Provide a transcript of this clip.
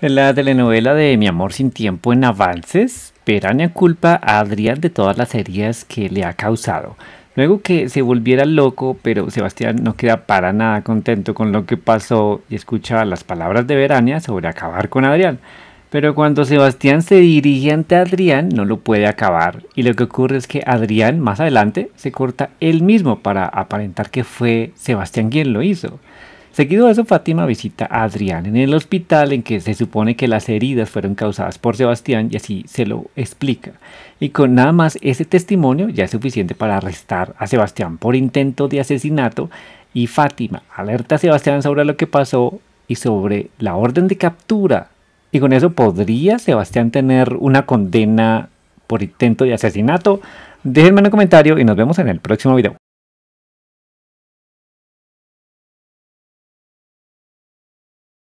En La telenovela de Mi amor sin tiempo en avances, Verania culpa a Adrián de todas las heridas que le ha causado. Luego que se volviera loco, pero Sebastián no queda para nada contento con lo que pasó y escucha las palabras de Verania sobre acabar con Adrián. Pero cuando Sebastián se dirige ante Adrián, no lo puede acabar. Y lo que ocurre es que Adrián, más adelante, se corta él mismo para aparentar que fue Sebastián quien lo hizo. Seguido de eso, Fátima visita a Adrián en el hospital en que se supone que las heridas fueron causadas por Sebastián y así se lo explica. Y con nada más ese testimonio ya es suficiente para arrestar a Sebastián por intento de asesinato y Fátima alerta a Sebastián sobre lo que pasó y sobre la orden de captura. Y con eso podría Sebastián tener una condena por intento de asesinato. Déjenme en un comentario y nos vemos en el próximo video.